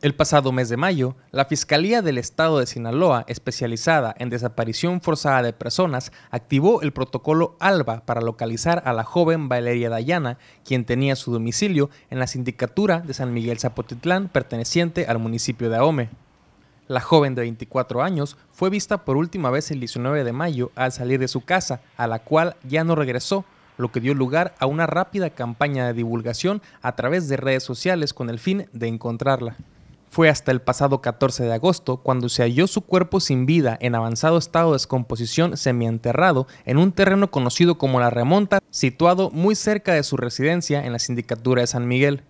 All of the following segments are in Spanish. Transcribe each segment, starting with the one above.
El pasado mes de mayo, la Fiscalía del Estado de Sinaloa, especializada en desaparición forzada de personas, activó el protocolo ALBA para localizar a la joven Valeria Dayana, quien tenía su domicilio en la sindicatura de San Miguel Zapotitlán, perteneciente al municipio de Ahome. La joven de 24 años fue vista por última vez el 19 de mayo al salir de su casa, a la cual ya no regresó, lo que dio lugar a una rápida campaña de divulgación a través de redes sociales con el fin de encontrarla. Fue hasta el pasado 14 de agosto cuando se halló su cuerpo sin vida en avanzado estado de descomposición semienterrado en un terreno conocido como La Remonta, situado muy cerca de su residencia en la Sindicatura de San Miguel.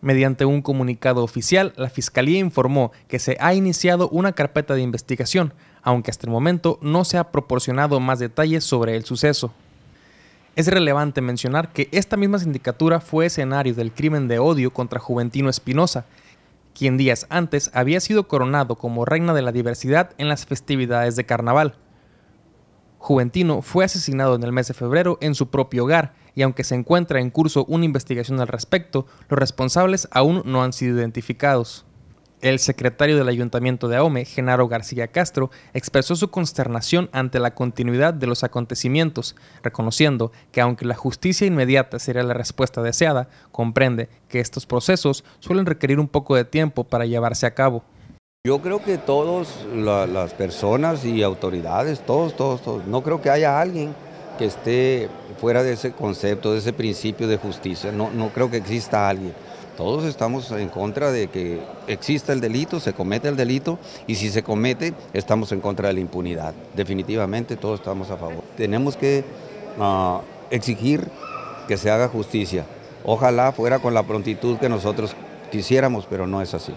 Mediante un comunicado oficial, la Fiscalía informó que se ha iniciado una carpeta de investigación, aunque hasta el momento no se ha proporcionado más detalles sobre el suceso. Es relevante mencionar que esta misma sindicatura fue escenario del crimen de odio contra Juventino Espinosa, quien días antes había sido coronado como reina de la diversidad en las festividades de carnaval. Juventino fue asesinado en el mes de febrero en su propio hogar y aunque se encuentra en curso una investigación al respecto, los responsables aún no han sido identificados. El secretario del Ayuntamiento de AOME, Genaro García Castro, expresó su consternación ante la continuidad de los acontecimientos, reconociendo que aunque la justicia inmediata sería la respuesta deseada, comprende que estos procesos suelen requerir un poco de tiempo para llevarse a cabo. Yo creo que todas las personas y autoridades, todos, todos, todos, no creo que haya alguien que esté fuera de ese concepto, de ese principio de justicia, no, no creo que exista alguien. Todos estamos en contra de que exista el delito, se comete el delito y si se comete estamos en contra de la impunidad. Definitivamente todos estamos a favor. Tenemos que ah, exigir que se haga justicia. Ojalá fuera con la prontitud que nosotros quisiéramos, pero no es así.